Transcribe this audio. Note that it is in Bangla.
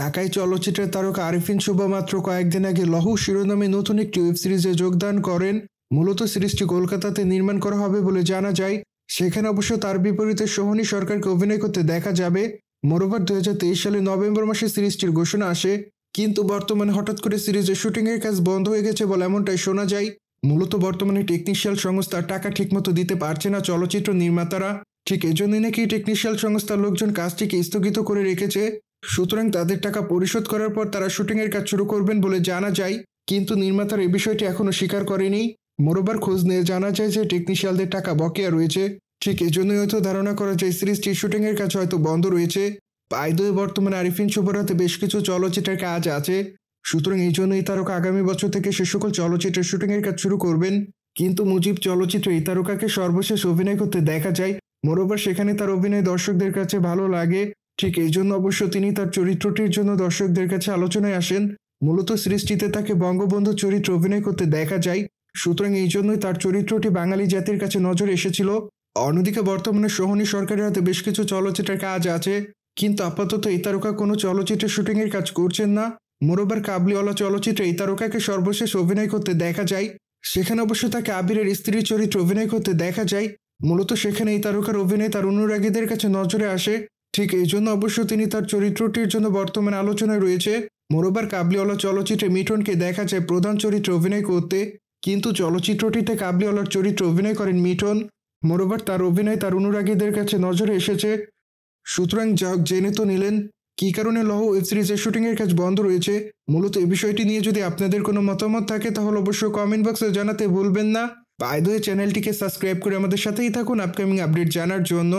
ঢাকায় চলচ্চিত্রের তারকা আরিফিন শুভা মাত্র কয়েকদিন আগে লহু শিরোনামে নতুন একটি ওয়েব সিরিজে যোগদান করেন মূলত সিরিজটি কলকাতাতে নির্মাণ করা হবে বলে জানা যায় সেখানে অবশ্য তার বিপরীতে সোহনী সরকারকে অভিনয় করতে দেখা যাবে মোরোবার দু সালে নভেম্বর মাসে সিরিজটির ঘোষণা আসে কিন্তু বর্তমানে হঠাৎ করে সিরিজের শুটিংয়ের কাজ বন্ধ হয়ে গেছে বলে এমনটাই শোনা যায় মূলত বর্তমানে টেকনিশিয়াল সংস্থার টাকা ঠিকমতো দিতে পারছে না চলচ্চিত্র নির্মাতারা ঠিক এজন্যই নাকি টেকনিশিয়াল সংস্থার লোকজন কাজটিকে স্থগিত করে রেখেছে সুতরাং তাদের টাকা পরিশোধ করার পর তারা শুটিংয়ের কাজ শুরু করবেন বলে জানা যায় কিন্তু নির্মাতার এই বিষয়টি এখনও স্বীকার করেনি মোরবার খোঁজ নিয়ে জানা যায় যে টেকনিশিয়ালদের টাকা বকেয়া রয়েছে ঠিক এজন্যই হয়তো ধারণা করা যায় সিরিজটির শুটিংয়ের কাজ হয়তো বন্ধ রয়েছে পায়দয়ে বর্তমানে আরিফিন শুভর হাতে বেশ কিছু চলচ্চিত্রের কাজ আছে সুতরাং এই জন্য এই তারকা আগামী বছর থেকে সে সকল চলচ্চিত্রের শুটিংয়ের কাজ শুরু করবেন কিন্তু মুজিব চলচ্চিত্রে এই তারকাকে সর্বশেষ অভিনয় করতে দেখা যায় মোরবার সেখানে তার অভিনয় দর্শকদের কাছে ভালো লাগে ঠিক এই জন্য অবশ্য তিনি তার চরিত্রটির জন্য দর্শকদের কাছে আলোচনায় আসেন মূলত সৃষ্টিতে তাকে বঙ্গবন্ধু চরিত্র অভিনয় করতে দেখা যায় সুতরাং এই জন্যই তার চরিত্রটি বাঙালি জাতির কাছে নজরে এসেছিল অন্যদিকে বর্তমানে সোহনী সরকারের হাতে বেশ কিছু চলচ্চিত্রের কাজ আছে কিন্তু আপাতত এই তারকা কোনো চলচ্চিত্রের শুটিংয়ের কাজ করছেন না মোরবার কাবলিওয়ালা চলচ্চিত্রে এই তারকাকে সর্বশেষ অভিনয় করতে দেখা যায় সেখানে অবশ্য তাকে আবিরের স্ত্রীর চরিত্র অভিনয় করতে দেখা যায় মূলত সেখানে এই তারকার অভিনয় তার অনুরাগীদের কাছে নজরে আসে ঠিক এই জন্য অবশ্য তিনি তার চরিত্রটির জন্য বর্তমানে আলোচনায় রয়েছে মোরবার কাবলিওয়ালা চলচ্চিত্রে মিঠনকে দেখা যায় প্রধান চরিত্রে অভিনয় করতে কিন্তু চলচ্চিত্রটিতে কাবলিওয়ালার চরিত্রে অভিনয় করেন মিঠন মোরবার তার অভিনয় তার অনুরাগীদের কাছে নজরে এসেছে সুতরাং যা জেনে তো নিলেন কী কারণে লহ ওয়েব সিরিজের শুটিংয়ের কাজ বন্ধ রয়েছে মূলত এ বিষয়টি নিয়ে যদি আপনাদের কোনো মতামত থাকে তাহলে অবশ্যই কমেন্ট বক্সে জানাতে ভুলবেন না বাই চ্যানেলটিকে সাবস্ক্রাইব করে আমাদের সাথেই থাকুন আপকামিং আপডেট জানার জন্য